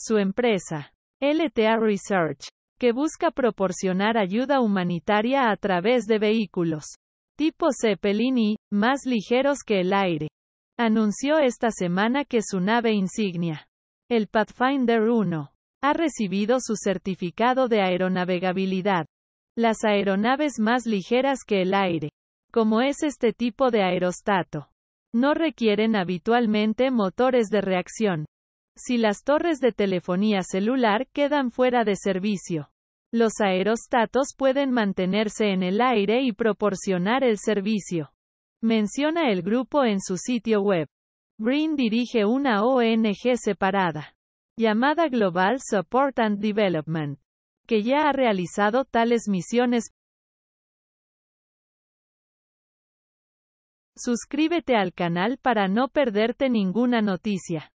Su empresa, LTA Research, que busca proporcionar ayuda humanitaria a través de vehículos tipo Zeppelin más ligeros que el aire, anunció esta semana que su nave insignia, el Pathfinder 1, ha recibido su certificado de aeronavegabilidad. Las aeronaves más ligeras que el aire, como es este tipo de aerostato, no requieren habitualmente motores de reacción, si las torres de telefonía celular quedan fuera de servicio. Los aerostatos pueden mantenerse en el aire y proporcionar el servicio. Menciona el grupo en su sitio web. Green dirige una ONG separada, llamada Global Support and Development, que ya ha realizado tales misiones. Suscríbete al canal para no perderte ninguna noticia.